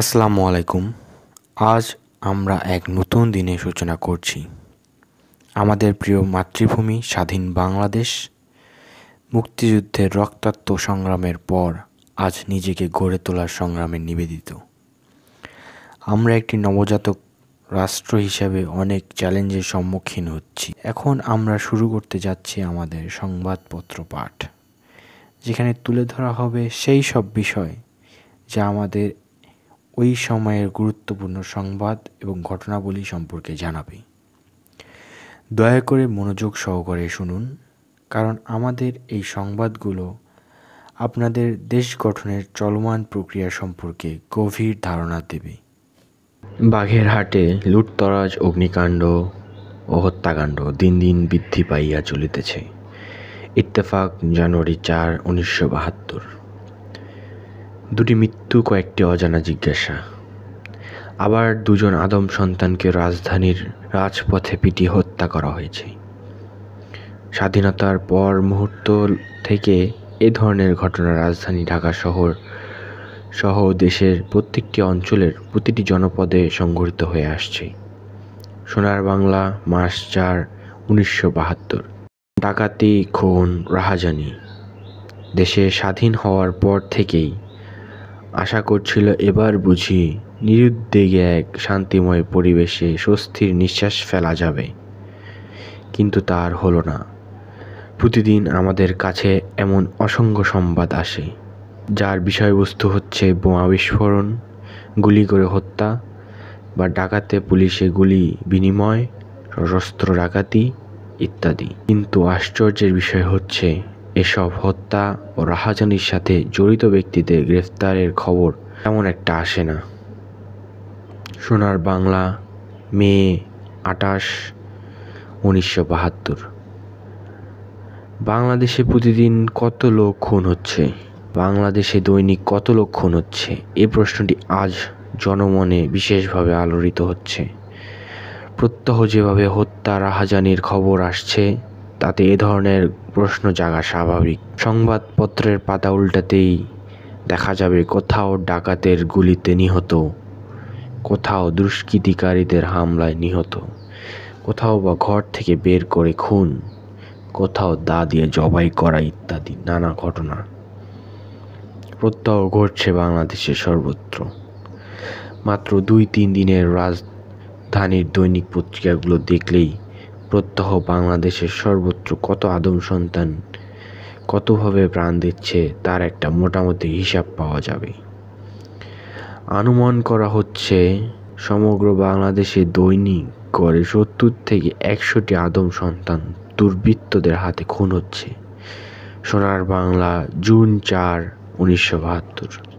আসসালামু আলাইকুম আজ আমরা এক নতুন দিনের সূচনা করছি আমাদের প্রিয় মাতৃভূমি স্বাধীন বাংলাদেশ মুক্তিযুদ্ধের রক্তাক্ত সংগ্রামের পর আজ নিজেকে গড়ে তোলার সংগ্রামে নিবেদিত আমরা একটি নবজাতক রাষ্ট্র হিসাবে অনেক চ্যালেঞ্জের সম্মুখীন হচ্ছি এখন আমরা শুরু করতে যাচ্ছি আমাদের সংবাদপত্র পাঠ যেখানে তুলে ধরা হবে সেই সব বিষয় যা আমাদের ওই সময়ের গুরুত্বপূর্ণ সংবাদ এবং ঘটনাবলী সম্পর্কে জানাবে দয়া করে মনোযোগ সহকারে শুনুন কারণ আমাদের এই সংবাদগুলো আপনাদের দেশ গঠনের চলমান প্রক্রিয়া সম্পর্কে গভীর ধারণা দেবে বাঘেরহাটে লুটতরাজ অগ্নিকাণ্ড ও হত্যাকাণ্ড দিন দিন বৃদ্ধি পাইয়া চলিতেছে ইত্তেফাক জানুয়ারি চার উনিশশো বাহাত্তর দুটি মৃত্যু কয়েকটি অজানা জিজ্ঞাসা আবার দুজন আদম সন্তানকে রাজধানীর রাজপথে পিটি হত্যা করা হয়েছে স্বাধীনতার পর মুহূর্ত থেকে এ ধরনের ঘটনা রাজধানী ঢাকা শহর সহ দেশের প্রত্যেকটি অঞ্চলের প্রতিটি জনপদে সংঘটিত হয়ে আসছে সোনার বাংলা মাস চার উনিশশো বাহাত্তর ডাকাতি খুন রাহাজানি দেশে স্বাধীন হওয়ার পর থেকেই আশা করছিল এবার বুঝি নিরুদ্বেগে এক শান্তিময় পরিবেশে স্বস্তির নিঃশ্বাস ফেলা যাবে কিন্তু তার হলো না প্রতিদিন আমাদের কাছে এমন অসংখ্য সংবাদ আসে যার বিষয়বস্তু হচ্ছে বোমা বিস্ফোরণ গুলি করে হত্যা বা ডাকাতে পুলিশে গুলি বিনিময় সশস্ত্র ডাকাতি ইত্যাদি কিন্তু আশ্চর্যের বিষয় হচ্ছে এসব হত্যা ও রাহাজানির সাথে জড়িত ব্যক্তিদের গ্রেফতারের খবর তেমন একটা আসে না সোনার বাংলা মে আটাশ উনিশশো বাহাত্তর বাংলাদেশে প্রতিদিন কত লোক খুন হচ্ছে বাংলাদেশে দৈনিক কত লোক খুন হচ্ছে এ প্রশ্নটি আজ জনমনে বিশেষভাবে আলোড়িত হচ্ছে প্রত্যহ যেভাবে হত্যা রাহাজানির খবর আসছে তাতে এ ধরনের প্রশ্ন জাগা স্বাভাবিক সংবাদপত্রের পাতা উল্টাতেই দেখা যাবে কোথাও ডাকাতের গুলিতে নিহত কোথাও দুষ্কৃতিকারীদের হামলায় নিহত কোথাও বা ঘর থেকে বের করে খুন কোথাও দা দিয়ে জবাই করা ইত্যাদি নানা ঘটনা প্রত্যহ ঘটছে বাংলাদেশের সর্বত্র মাত্র দুই তিন দিনের রাজধানীর দৈনিক পত্রিকাগুলো দেখলেই প্রত্যহ বাংলাদেশের সর্বত্র কত আদম সন্তান কতভাবে প্রাণ দিচ্ছে তার একটা মোটামুটি হিসাব পাওয়া যাবে অনুমান করা হচ্ছে সমগ্র বাংলাদেশে দৈনিক গড়ে সত্তর থেকে একশোটি আদম সন্তান দুর্বৃত্তদের হাতে খুন হচ্ছে সোনার বাংলা জুন চার উনিশশো বাহাত্তর